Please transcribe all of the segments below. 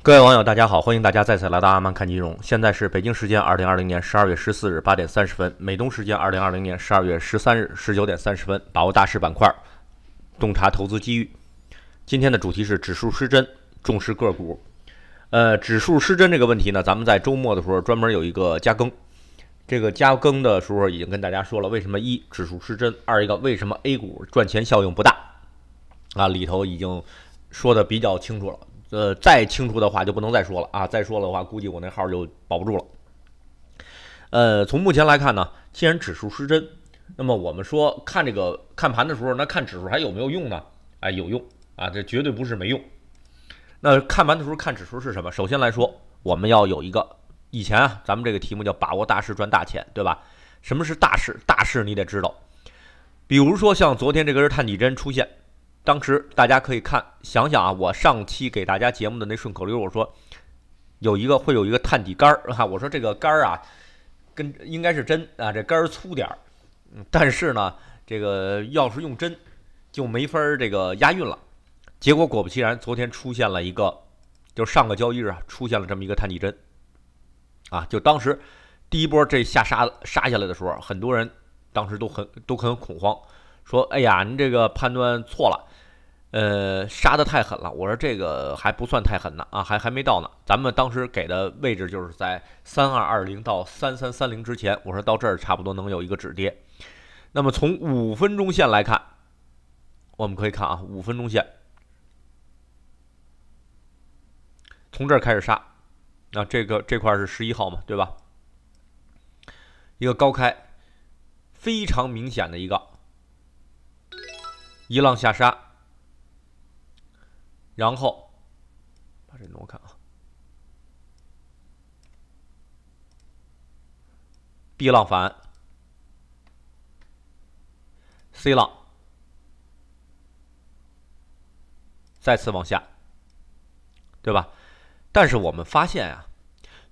各位网友，大家好！欢迎大家再次来到阿曼看金融。现在是北京时间二零二零年十二月十四日八点三十分，美东时间二零二零年十二月十三日十九点三十分。把握大势板块，洞察投资机遇。今天的主题是指数失真，重视个股。呃，指数失真这个问题呢，咱们在周末的时候专门有一个加更。这个加更的时候已经跟大家说了，为什么一指数失真，二一个为什么 A 股赚钱效应不大啊？里头已经说的比较清楚了。呃，再清楚的话就不能再说了啊！再说了的话，估计我那号就保不住了。呃，从目前来看呢，既然指数失真，那么我们说看这个看盘的时候，那看指数还有没有用呢？哎，有用啊，这绝对不是没用。那看盘的时候看指数是什么？首先来说，我们要有一个以前啊，咱们这个题目叫把握大势赚大钱，对吧？什么是大势？大势你得知道，比如说像昨天这根探底针出现。当时大家可以看想想啊，我上期给大家节目的那顺口溜，我说有一个会有一个探底杆儿哈，我说这个杆儿啊，跟应该是针啊，这杆儿粗点儿，嗯，但是呢，这个要是用针就没法儿这个押韵了。结果果不其然，昨天出现了一个，就上个交易日啊出现了这么一个探底针，啊，就当时第一波这下杀杀下来的时候，很多人当时都很都很恐慌，说哎呀，您这个判断错了。呃，杀的太狠了。我说这个还不算太狠呢，啊，还还没到呢。咱们当时给的位置就是在三二二零到三三三零之前。我说到这儿差不多能有一个止跌。那么从五分钟线来看，我们可以看啊，五分钟线从这儿开始杀，那这个这块是十一号嘛，对吧？一个高开，非常明显的一个一浪下杀。然后，把这挪开啊！B 浪反，C 浪再次往下，对吧？但是我们发现啊，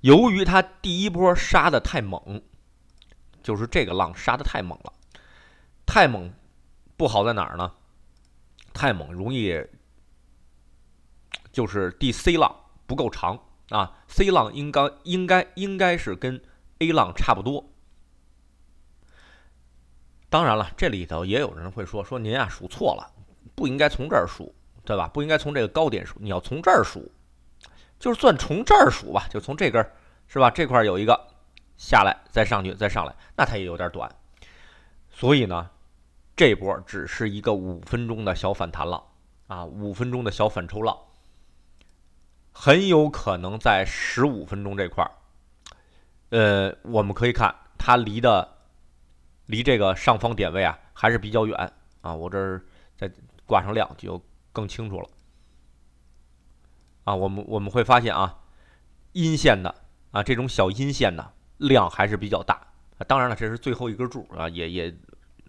由于它第一波杀的太猛，就是这个浪杀的太猛了，太猛不好在哪儿呢？太猛容易。就是第 C 浪不够长啊，C 浪应该应该应该是跟 A 浪差不多。当然了，这里头也有人会说说您啊数错了，不应该从这儿数，对吧？不应该从这个高点数，你要从这儿数，就是算从这儿数吧，就从这根是吧？这块有一个下来再上去再上来，那它也有点短，所以呢，这波只是一个五分钟的小反弹了啊，五分钟的小反抽浪。很有可能在十五分钟这块儿，呃，我们可以看它离的离这个上方点位啊还是比较远啊。我这儿再挂上量就更清楚了。啊，我们我们会发现啊，阴线的啊这种小阴线的量还是比较大啊。当然了，这是最后一根柱啊，也也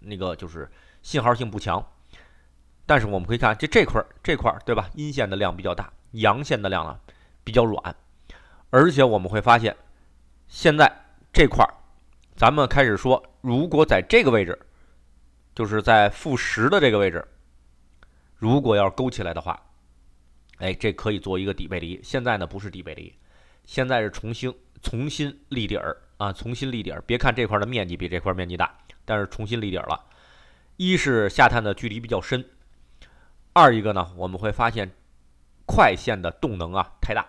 那个就是信号性不强。但是我们可以看这这块儿这块儿对吧？阴线的量比较大。阳线的量呢比较软，而且我们会发现，现在这块儿，咱们开始说，如果在这个位置，就是在负十的这个位置，如果要勾起来的话，哎，这可以做一个底背离。现在呢不是底背离，现在是重新重新立底儿啊，重新立底儿。别看这块的面积比这块面积大，但是重新立底儿了。一是下探的距离比较深，二一个呢，我们会发现。快线的动能啊太大，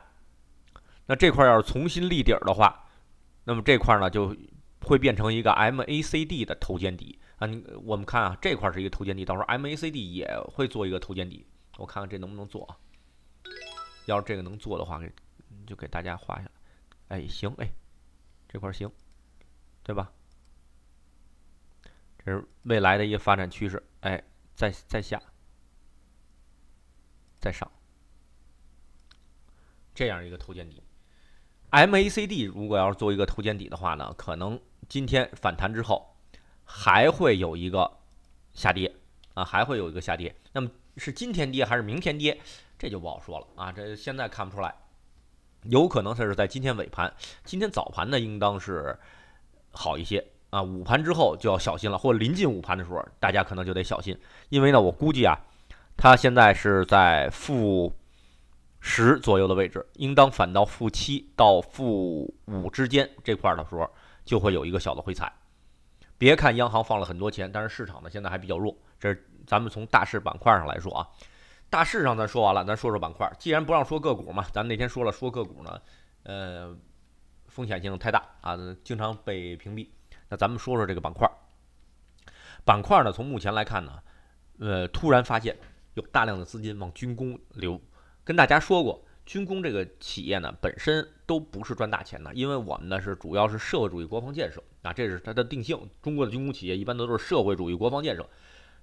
那这块要是重新立底儿的话，那么这块呢就会变成一个 MACD 的头肩底啊。你我们看啊，这块是一个头肩底，到时候 MACD 也会做一个头肩底。我看看这能不能做啊？要是这个能做的话，给就给大家画下来。哎，行，哎，这块行，对吧？这是未来的一个发展趋势。哎，再再下，再上。这样一个头肩底，MACD 如果要是做一个头肩底的话呢，可能今天反弹之后还会有一个下跌啊，还会有一个下跌。那么是今天跌还是明天跌，这就不好说了啊。这现在看不出来，有可能它是在今天尾盘，今天早盘呢应当是好一些啊，午盘之后就要小心了，或临近午盘的时候，大家可能就得小心，因为呢，我估计啊，它现在是在负。十左右的位置，应当反到负七到负五之间这块的时候，就会有一个小的回踩。别看央行放了很多钱，但是市场呢现在还比较弱。这是咱们从大势板块上来说啊，大势上咱说完了，咱说说板块。既然不让说个股嘛，咱那天说了说个股呢，呃，风险性太大啊，经常被屏蔽。那咱们说说这个板块。板块呢，从目前来看呢，呃，突然发现有大量的资金往军工流。跟大家说过，军工这个企业呢，本身都不是赚大钱的，因为我们呢是主要是社会主义国防建设啊，这是它的定性。中国的军工企业一般都是社会主义国防建设，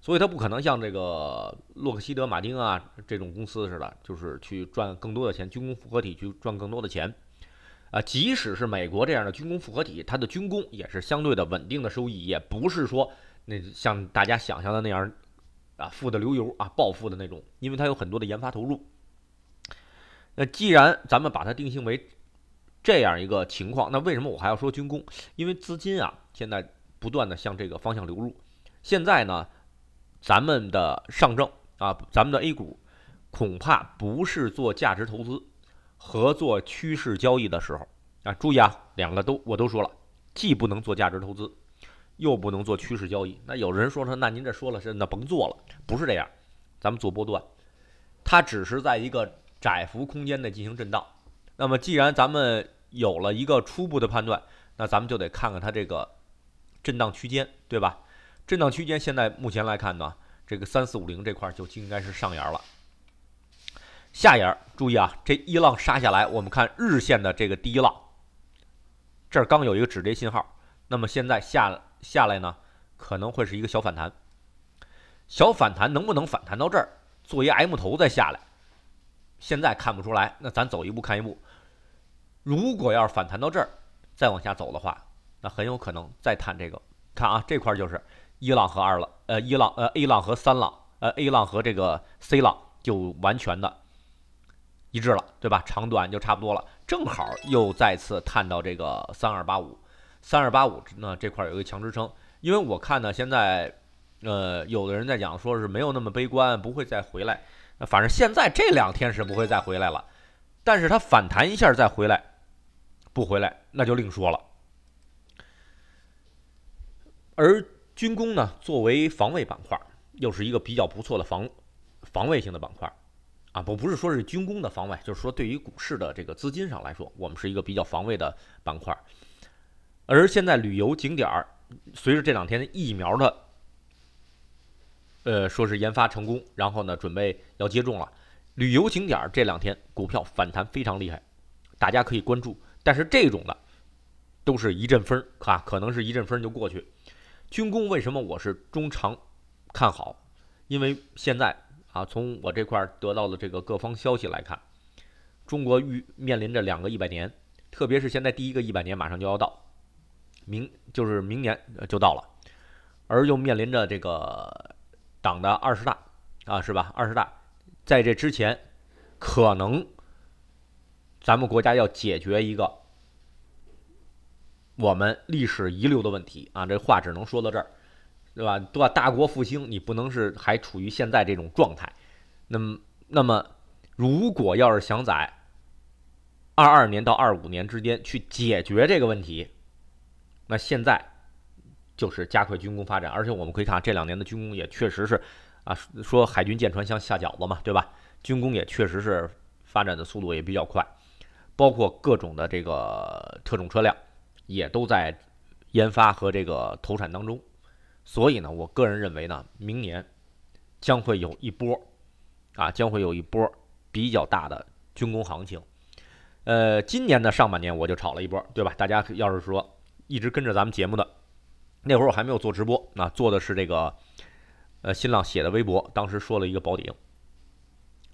所以它不可能像这个洛克希德马丁啊这种公司似的，就是去赚更多的钱。军工复合体去赚更多的钱啊，即使是美国这样的军工复合体，它的军工也是相对的稳定的收益，也不是说那像大家想象的那样啊富的流油啊暴富的那种，因为它有很多的研发投入。那既然咱们把它定性为这样一个情况，那为什么我还要说军工？因为资金啊，现在不断的向这个方向流入。现在呢，咱们的上证啊，咱们的 A 股恐怕不是做价值投资和做趋势交易的时候啊。注意啊，两个都我都说了，既不能做价值投资，又不能做趋势交易。那有人说说，那您这说了是那甭做了，不是这样，咱们做波段，它只是在一个。窄幅空间内进行震荡。那么，既然咱们有了一个初步的判断，那咱们就得看看它这个震荡区间，对吧？震荡区间现在目前来看呢，这个三四五零这块就应该是上沿了。下沿，注意啊，这一浪杀下来，我们看日线的这个第一浪，这儿刚有一个止跌信号。那么现在下下来呢，可能会是一个小反弹。小反弹能不能反弹到这儿，做一 M 头再下来？现在看不出来，那咱走一步看一步。如果要是反弹到这儿，再往下走的话，那很有可能再探这个。看啊，这块就是一浪和二浪，呃，一浪呃 A 浪和三浪，呃 A 浪和这个 C 浪就完全的一致了，对吧？长短就差不多了，正好又再次探到这个三二八五，三二八五呢这块有一个强支撑。因为我看呢，现在呃，有的人在讲说是没有那么悲观，不会再回来。那反正现在这两天是不会再回来了，但是它反弹一下再回来，不回来那就另说了。而军工呢，作为防卫板块，又是一个比较不错的防防卫性的板块，啊，不不是说是军工的防卫，就是说对于股市的这个资金上来说，我们是一个比较防卫的板块。而现在旅游景点儿，随着这两天疫苗的呃，说是研发成功，然后呢，准备要接种了。旅游景点这两天股票反弹非常厉害，大家可以关注。但是这种的都是一阵风，啊，可能是一阵风就过去。军工为什么我是中长看好？因为现在啊，从我这块得到的这个各方消息来看，中国遇面临着两个一百年，特别是现在第一个一百年马上就要到，明就是明年就到了，而又面临着这个。党的二十大，啊，是吧？二十大在这之前，可能咱们国家要解决一个我们历史遗留的问题啊。这话只能说到这儿，对吧？对吧？大国复兴，你不能是还处于现在这种状态。那么，那么如果要是想在二二年到二五年之间去解决这个问题，那现在。就是加快军工发展，而且我们可以看这两年的军工也确实是，啊说海军舰船像下饺子嘛，对吧？军工也确实是发展的速度也比较快，包括各种的这个特种车辆也都在研发和这个投产当中。所以呢，我个人认为呢，明年将会有一波，啊将会有一波比较大的军工行情。呃，今年的上半年我就炒了一波，对吧？大家要是说一直跟着咱们节目的。那会儿我还没有做直播，那做的是这个，呃，新浪写的微博，当时说了一个宝鼎，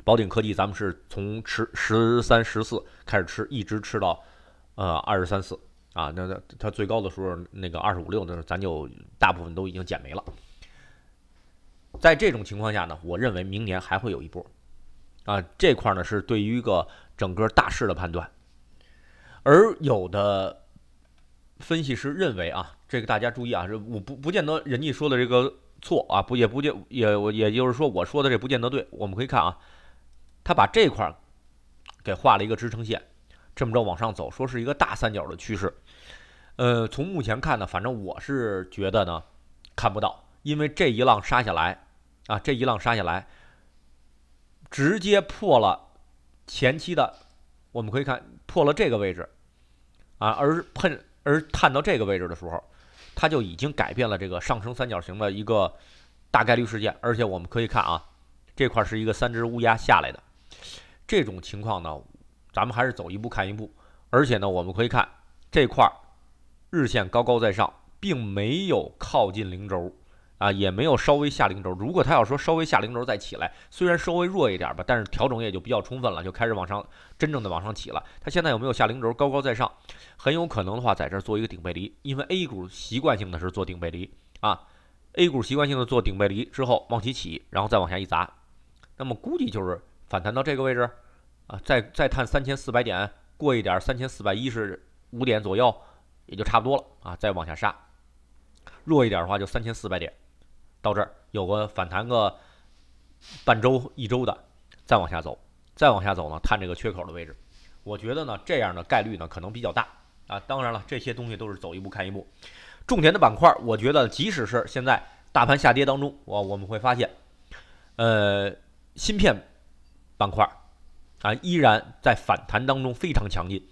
宝鼎科技，咱们是从十十三、十四开始吃，一直吃到，呃，二十三、四啊，那那它最高的时候，那个二十五六，那咱就大部分都已经减没了。在这种情况下呢，我认为明年还会有一波，啊，这块儿呢是对于一个整个大势的判断，而有的。分析师认为啊，这个大家注意啊，这我不不见得人家说的这个错啊，不也不见也我也就是说我说的这不见得对。我们可以看啊，他把这块儿给画了一个支撑线，这么着往上走，说是一个大三角的趋势。呃，从目前看呢，反正我是觉得呢看不到，因为这一浪杀下来啊，这一浪杀下来直接破了前期的，我们可以看破了这个位置啊，而碰。而探到这个位置的时候，它就已经改变了这个上升三角形的一个大概率事件，而且我们可以看啊，这块是一个三只乌鸦下来的这种情况呢，咱们还是走一步看一步，而且呢，我们可以看这块日线高高在上，并没有靠近零轴。啊，也没有稍微下零轴。如果他要说稍微下零轴再起来，虽然稍微弱一点吧，但是调整也就比较充分了，就开始往上真正的往上起了。他现在有没有下零轴？高高在上，很有可能的话，在这做一个顶背离，因为 A 股习惯性的是做顶背离啊。A 股习惯性的做顶背离之后，往起起，然后再往下一砸，那么估计就是反弹到这个位置啊，再再探三千四百点过一点，三千四百一十五点左右，也就差不多了啊，再往下杀，弱一点的话就三千四百点。到这儿有个反弹个半周一周的，再往下走，再往下走呢，探这个缺口的位置。我觉得呢，这样的概率呢可能比较大啊。当然了，这些东西都是走一步看一步。重点的板块，我觉得即使是现在大盘下跌当中，我我们会发现，呃，芯片板块啊依然在反弹当中非常强劲。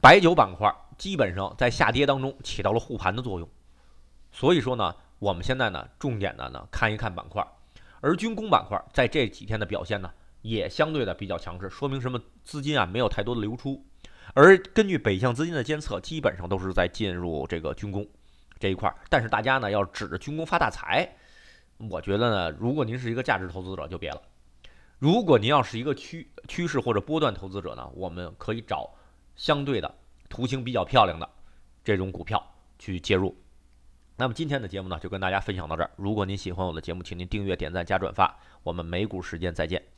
白酒板块基本上在下跌当中起到了护盘的作用，所以说呢。我们现在呢，重点的呢，看一看板块儿，而军工板块在这几天的表现呢，也相对的比较强势，说明什么？资金啊，没有太多的流出。而根据北向资金的监测，基本上都是在进入这个军工这一块儿。但是大家呢，要指着军工发大财，我觉得呢，如果您是一个价值投资者就别了。如果您要是一个趋趋势或者波段投资者呢，我们可以找相对的图形比较漂亮的这种股票去介入。那么今天的节目呢，就跟大家分享到这儿。如果您喜欢我的节目，请您订阅、点赞、加转发。我们美股时间再见。